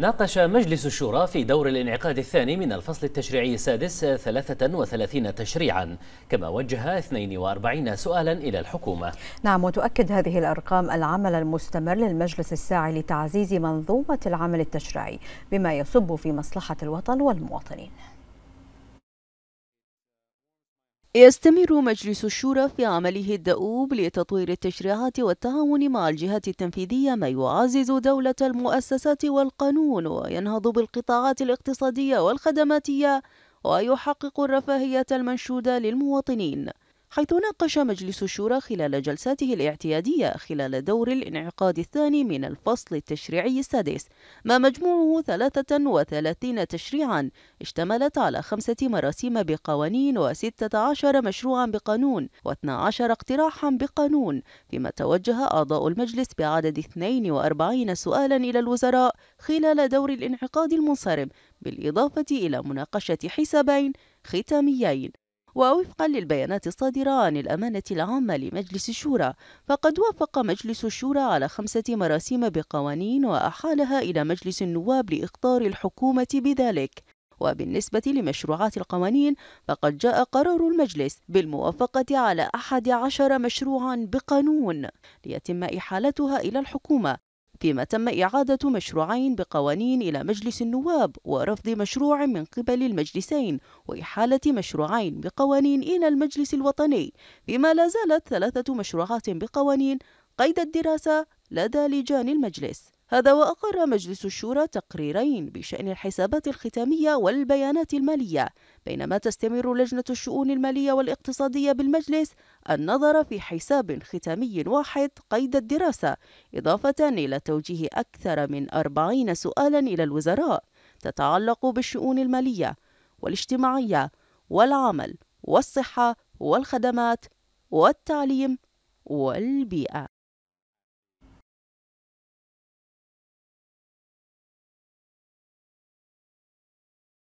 ناقش مجلس الشورى في دور الانعقاد الثاني من الفصل التشريعي السادس 33 تشريعا كما وجه 42 سؤالا إلى الحكومة نعم وتؤكد هذه الأرقام العمل المستمر للمجلس الساعي لتعزيز منظومة العمل التشريعي بما يصب في مصلحة الوطن والمواطنين يستمر مجلس الشورى في عمله الدؤوب لتطوير التشريعات والتعاون مع الجهات التنفيذية ما يعزز دولة المؤسسات والقانون وينهض بالقطاعات الاقتصادية والخدماتية ويحقق الرفاهية المنشودة للمواطنين حيث ناقش مجلس الشورى خلال جلساته الاعتيادية خلال دور الانعقاد الثاني من الفصل التشريعي السادس ما مجموعه 33 تشريعا اشتملت على خمسة مراسيم بقوانين و16 مشروعا بقانون و12 اقتراحا بقانون فيما توجه أعضاء المجلس بعدد 42 سؤالا إلى الوزراء خلال دور الانعقاد المنصرم بالإضافة إلى مناقشة حسابين ختاميين ووفقا للبيانات الصادرة عن الأمانة العامة لمجلس الشورى فقد وافق مجلس الشورى على خمسة مراسيم بقوانين وأحالها إلى مجلس النواب لإخطار الحكومة بذلك وبالنسبة لمشروعات القوانين فقد جاء قرار المجلس بالموافقة على أحد عشر مشروعا بقانون ليتم إحالتها إلى الحكومة فيما تم إعادة مشروعين بقوانين إلى مجلس النواب ورفض مشروع من قبل المجلسين وإحالة مشروعين بقوانين إلى المجلس الوطني فيما لا زالت ثلاثة مشروعات بقوانين قيد الدراسة لدى لجان المجلس هذا وأقر مجلس الشورى تقريرين بشأن الحسابات الختامية والبيانات المالية بينما تستمر لجنة الشؤون المالية والاقتصادية بالمجلس النظر في حساب ختامي واحد قيد الدراسة إضافة إلى توجيه أكثر من أربعين سؤالا إلى الوزراء تتعلق بالشؤون المالية والاجتماعية والعمل والصحة والخدمات والتعليم والبيئة